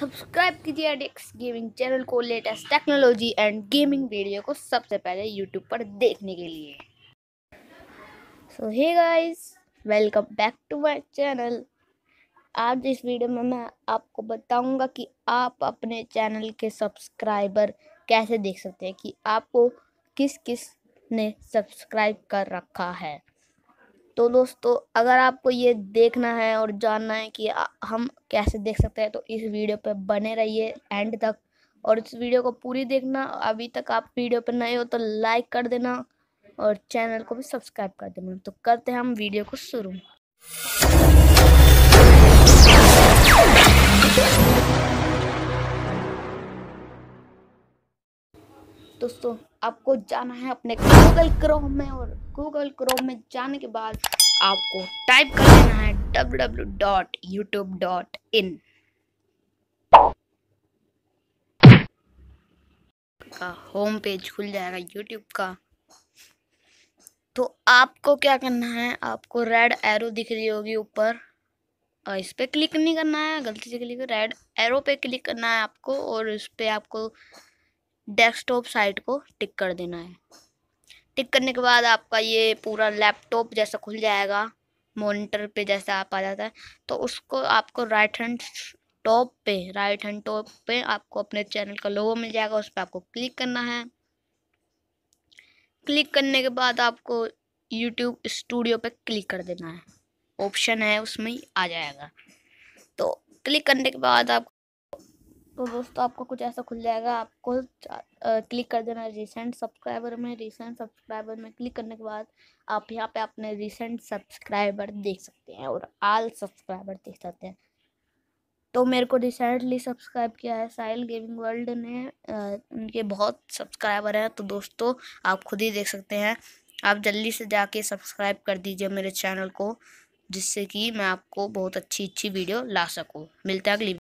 subscribe कीजिए एडिक्स gaming channel को latest technology and gaming video को सबसे पहले यूट्यूब पर देखने के लिए so hey guys welcome back to my channel आज इस वीडियो में मैं आपको बताऊंगा कि आप अपने चैनल के सब्सक्राइबर कैसे देख सकते हैं कि आपको किस किस ने सब्सक्राइब कर रखा है तो दोस्तों अगर आपको ये देखना है और जानना है कि हम कैसे देख सकते हैं तो इस वीडियो पर बने रहिए एंड तक और इस वीडियो को पूरी देखना अभी तक आप वीडियो पर नए हो तो लाइक कर देना और चैनल को भी सब्सक्राइब कर देना तो करते हैं हम वीडियो को शुरू दोस्तों आपको जाना है अपने गूगल क्रोम में और गूगल क्रोम में जाने के बाद आपको टाइप कर लेना है www.youtube.in का होम पेज खुल जाएगा यूट्यूब का तो आपको क्या करना है आपको रेड एरो दिख रही होगी ऊपर और इस पर क्लिक नहीं करना है गलती से क्लिक रेड एरो पे क्लिक करना है आपको और इस पर आपको डेस्कटॉप साइट को टिक कर देना है टिक करने के बाद आपका ये पूरा लैपटॉप जैसा खुल जाएगा मॉनिटर पे जैसा आप आ जाता है तो उसको आपको राइट हैंड टॉप पे राइट हैंड टॉप पे आपको अपने चैनल का लोगो मिल जाएगा उस पर आपको क्लिक करना है क्लिक करने के बाद आपको यूट्यूब स्टूडियो पे क्लिक कर देना है ऑप्शन है उसमें आ जाएगा तो क्लिक करने के बाद आप तो दोस्तों आपको कुछ ऐसा खुल जाएगा आपको क्लिक कर देना रिसेंट सब्सक्राइबर में रिसेंट सब्सक्राइबर में क्लिक करने के बाद आप यहाँ पे अपने रिसेंट सब्सक्राइबर देख सकते हैं और आल सब्सक्राइबर देख सकते हैं तो मेरे को रिसेंटली सब्सक्राइब किया है साइल गेमिंग वर्ल्ड ने उनके बहुत सब्सक्राइबर हैं तो दोस्तों आप खुद ही देख सकते हैं आप जल्दी से जाके सब्सक्राइब कर दीजिए मेरे चैनल को जिससे कि मैं आपको बहुत अच्छी अच्छी वीडियो ला सकूँ मिलता है अगली